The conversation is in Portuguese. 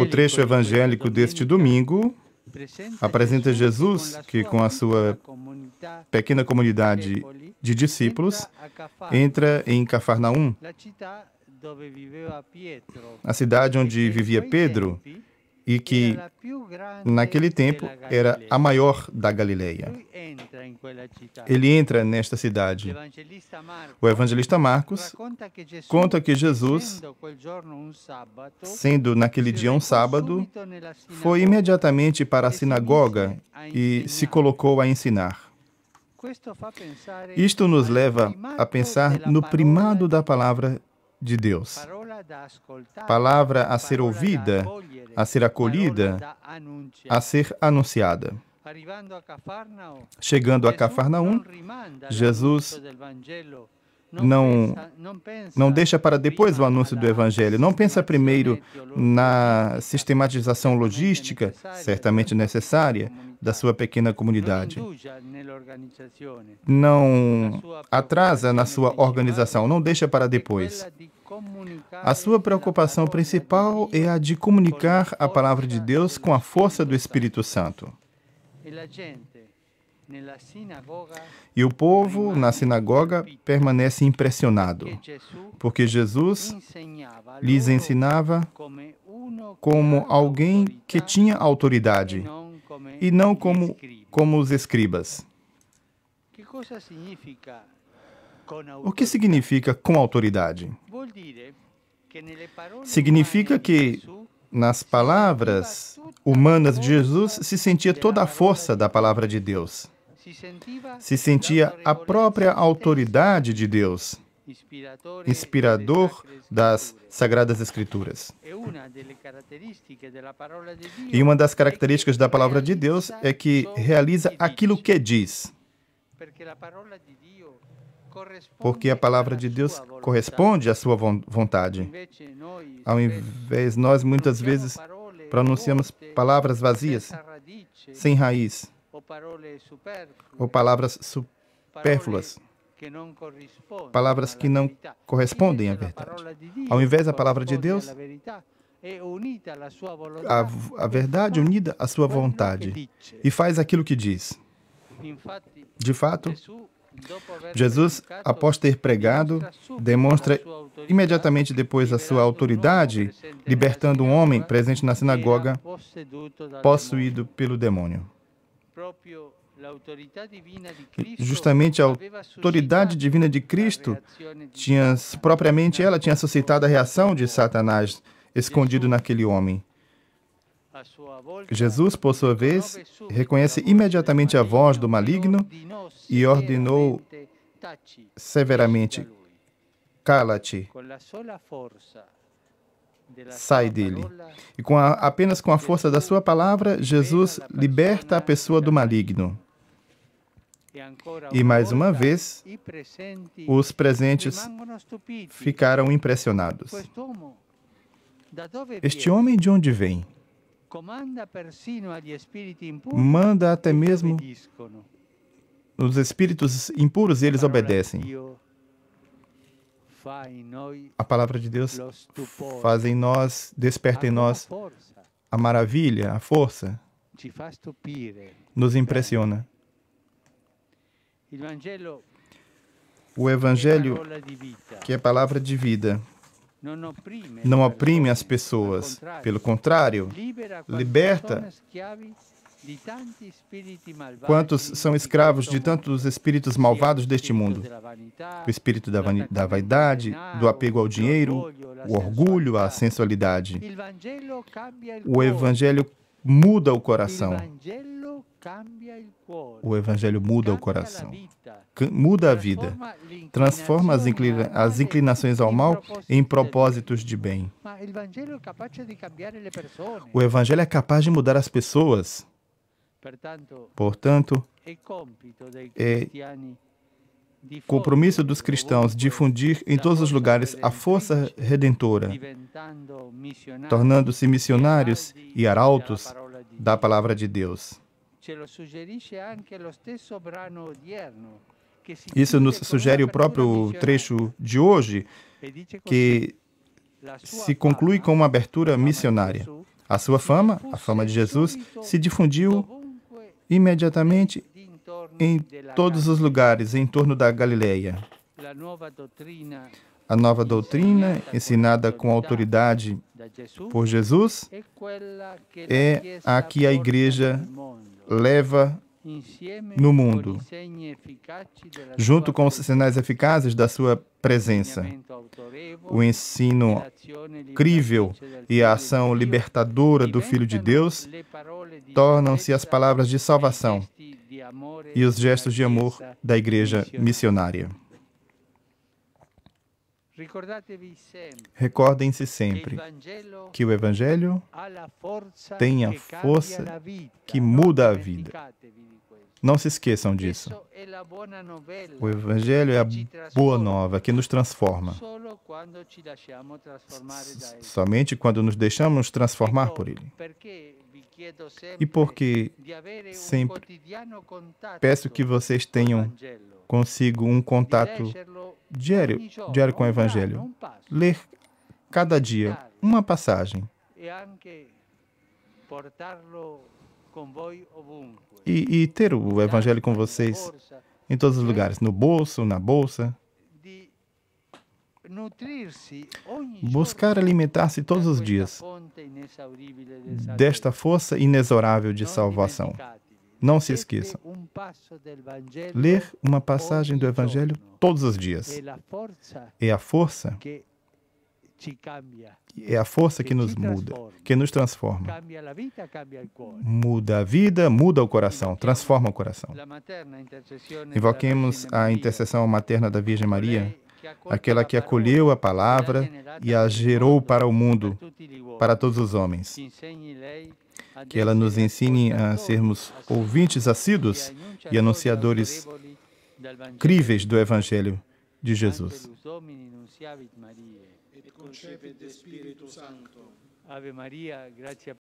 O trecho evangélico deste domingo apresenta Jesus que, com a sua pequena comunidade de discípulos, entra em Cafarnaum, a cidade onde vivia Pedro e que naquele tempo era a maior da Galileia. Ele entra nesta cidade. O evangelista Marcos conta que Jesus, sendo naquele dia um sábado, foi imediatamente para a sinagoga e se colocou a ensinar. Isto nos leva a pensar no primado da palavra de Deus palavra a ser ouvida, a ser acolhida, a ser anunciada. Chegando a Cafarnaum, Jesus não, não deixa para depois o anúncio do Evangelho, não pensa primeiro na sistematização logística, certamente necessária, da sua pequena comunidade. Não atrasa na sua organização, não deixa para depois. A sua preocupação principal é a de comunicar a palavra de Deus com a força do Espírito Santo. E o povo na sinagoga permanece impressionado, porque Jesus lhes ensinava como alguém que tinha autoridade e não como, como os escribas. O que significa com autoridade? Significa que nas palavras humanas de Jesus se sentia toda a força da palavra de Deus. Se sentia a própria autoridade de Deus, inspirador das Sagradas Escrituras. E uma das características da palavra de Deus é que realiza aquilo que diz porque a palavra de Deus corresponde à sua vontade. Ao invés, nós muitas vezes pronunciamos palavras vazias, sem raiz, ou palavras supérfluas, palavras que não correspondem à verdade. Ao invés da palavra de Deus, a, a verdade unida à sua vontade e faz aquilo que diz. De fato, Jesus, após ter pregado, demonstra imediatamente depois a sua autoridade, libertando um homem presente na sinagoga possuído pelo demônio. Justamente a autoridade divina de Cristo tinha, propriamente ela tinha suscitado a reação de Satanás escondido naquele homem. Jesus, por sua vez, reconhece imediatamente a voz do maligno e ordenou severamente: Cala-te, sai dele. E com a, apenas com a força da sua palavra, Jesus liberta a pessoa do maligno. E mais uma vez, os presentes ficaram impressionados. Este homem de onde vem? manda até mesmo os espíritos impuros e eles obedecem. A palavra de Deus faz em nós, desperta em nós a maravilha, a força, nos impressiona. O Evangelho, que é palavra de vida, não oprime as pessoas. Pelo contrário, liberta quantos são escravos de tantos espíritos malvados deste mundo. O espírito da, da vaidade, do apego ao dinheiro, o orgulho, a sensualidade. O Evangelho muda o coração. O Evangelho muda o coração, muda a vida, transforma as, inclina as, inclinações ao mal em propósitos de bem. O Evangelho é capaz de mudar as pessoas. Portanto, é compromisso dos cristãos difundir em todos os lugares a força redentora, tornando-se missionários e arautos da palavra de Deus ce lo suggerisce anche lo stesso brano odierno. Isso nos sugere o próprio trecho de hoje, que se conclui com uma abertura missionária. A sua fama, a fama de Jesus, se difundiu imediatamente em todos os lugares em torno da Galileia. A nova doutrina, ensinada com autoridade por Jesus, é a que a igreja leva no mundo, junto com os sinais eficazes da sua presença, o ensino crível e a ação libertadora do Filho de Deus tornam-se as palavras de salvação e os gestos de amor da Igreja missionária. Recordem-se sempre que o Evangelho tem a força que muda a vida. Não se esqueçam disso. É o Evangelho é a boa nova que nos transforma. É. Somente quando nos deixamos transformar por Ele. E porque sempre peço que vocês tenham consigo um contato diário, diário com o Evangelho. Ler cada dia uma passagem. E, e ter o Evangelho com vocês em todos os lugares, no bolso, na bolsa. Buscar alimentar-se todos os dias desta força inexorável de salvação. Não se esqueçam. Ler uma passagem do Evangelho todos os dias é a força é a força que nos muda, que nos transforma. Muda a vida, muda o coração, transforma o coração. Invoquemos a intercessão materna da Virgem Maria, aquela que acolheu a palavra e a gerou para o mundo, para todos os homens. Que ela nos ensine a sermos ouvintes assíduos e anunciadores críveis do Evangelho de Jesus. concepit de Spiritu Sancto. Ave Maria, gratia